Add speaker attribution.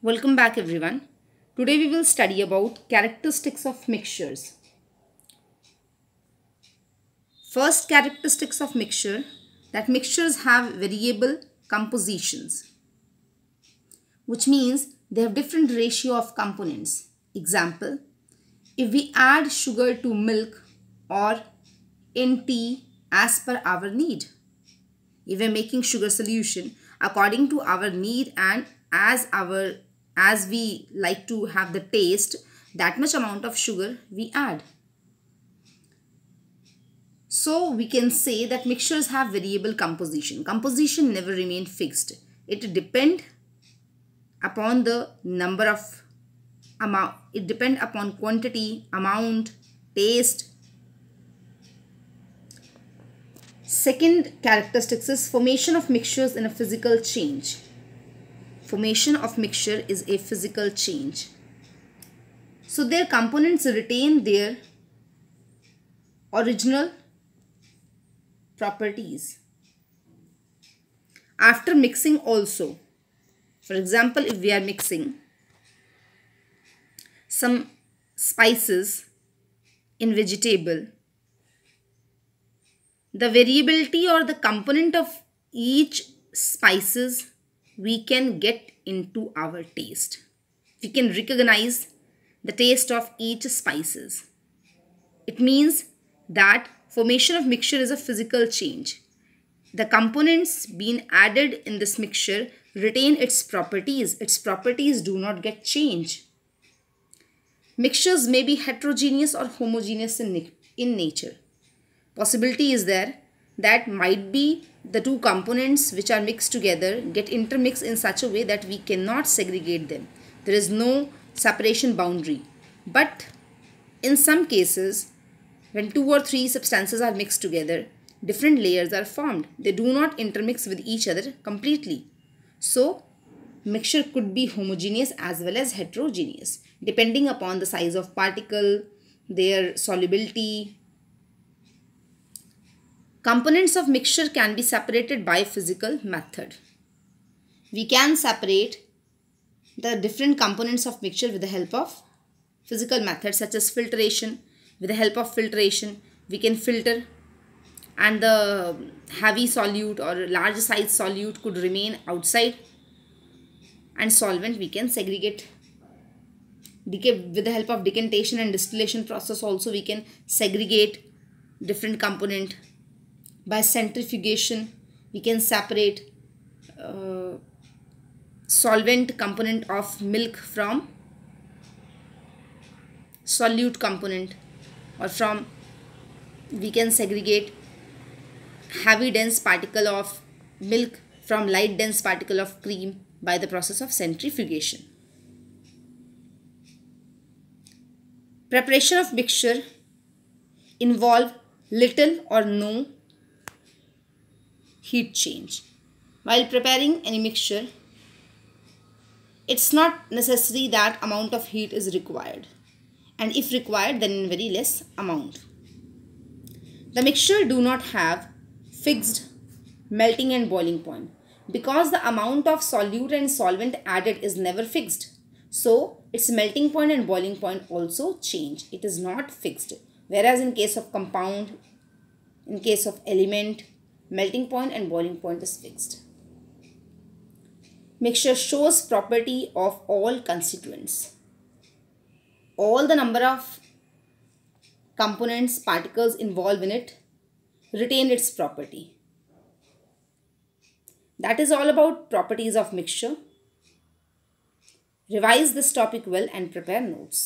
Speaker 1: Welcome back everyone. Today we will study about characteristics of mixtures. First characteristics of mixture that mixtures have variable compositions which means they have different ratio of components. Example, if we add sugar to milk or in tea as per our need. If we are making sugar solution according to our need and as our as we like to have the taste that much amount of sugar we add. So we can say that mixtures have variable composition. Composition never remain fixed. It depend upon the number of amount. It depend upon quantity, amount, taste. Second characteristics is formation of mixtures in a physical change. Formation of mixture is a physical change. So their components retain their original properties after mixing also. For example, if we are mixing some spices in vegetable, the variability or the component of each spices we can get into our taste. We can recognize the taste of each spices. It means that formation of mixture is a physical change. The components being added in this mixture retain its properties. Its properties do not get changed. Mixtures may be heterogeneous or homogeneous in, in nature. Possibility is there that might be the two components which are mixed together get intermixed in such a way that we cannot segregate them. There is no separation boundary. But in some cases, when two or three substances are mixed together, different layers are formed. They do not intermix with each other completely. So, mixture could be homogeneous as well as heterogeneous depending upon the size of particle, their solubility, Components of mixture can be separated by physical method. We can separate the different components of mixture with the help of physical methods such as filtration. With the help of filtration, we can filter and the heavy solute or large size solute could remain outside and solvent we can segregate Decay, with the help of decantation and distillation process also we can segregate different component by centrifugation we can separate uh, solvent component of milk from solute component or from we can segregate heavy dense particle of milk from light dense particle of cream by the process of centrifugation. Preparation of mixture involve little or no heat change. While preparing any mixture, it's not necessary that amount of heat is required and if required then in very less amount. The mixture do not have fixed melting and boiling point because the amount of solute and solvent added is never fixed. So its melting point and boiling point also change. It is not fixed. Whereas in case of compound, in case of element, melting point and boiling point is fixed. Mixture shows property of all constituents. All the number of components, particles involved in it retain its property. That is all about properties of mixture. Revise this topic well and prepare notes.